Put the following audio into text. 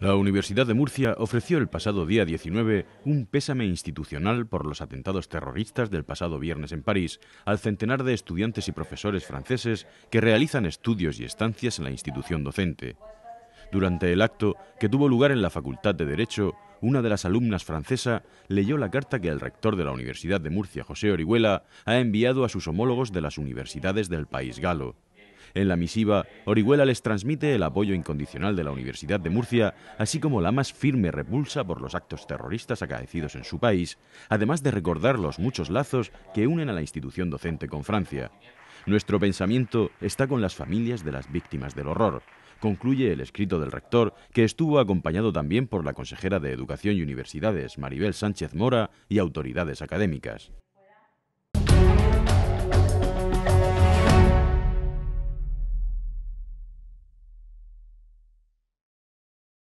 La Universidad de Murcia ofreció el pasado día 19 un pésame institucional por los atentados terroristas del pasado viernes en París al centenar de estudiantes y profesores franceses que realizan estudios y estancias en la institución docente. Durante el acto, que tuvo lugar en la Facultad de Derecho, una de las alumnas francesa leyó la carta que el rector de la Universidad de Murcia, José Orihuela, ha enviado a sus homólogos de las universidades del país galo. En la misiva, Orihuela les transmite el apoyo incondicional de la Universidad de Murcia, así como la más firme repulsa por los actos terroristas acaecidos en su país, además de recordar los muchos lazos que unen a la institución docente con Francia. Nuestro pensamiento está con las familias de las víctimas del horror, concluye el escrito del rector, que estuvo acompañado también por la consejera de Educación y Universidades, Maribel Sánchez Mora, y autoridades académicas.